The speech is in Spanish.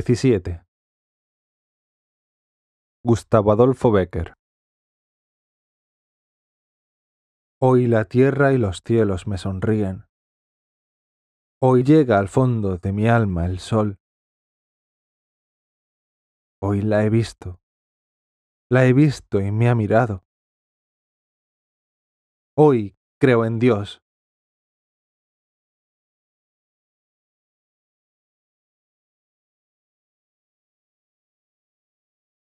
17. Gustavo Adolfo Becker Hoy la tierra y los cielos me sonríen. Hoy llega al fondo de mi alma el sol. Hoy la he visto. La he visto y me ha mirado. Hoy creo en Dios.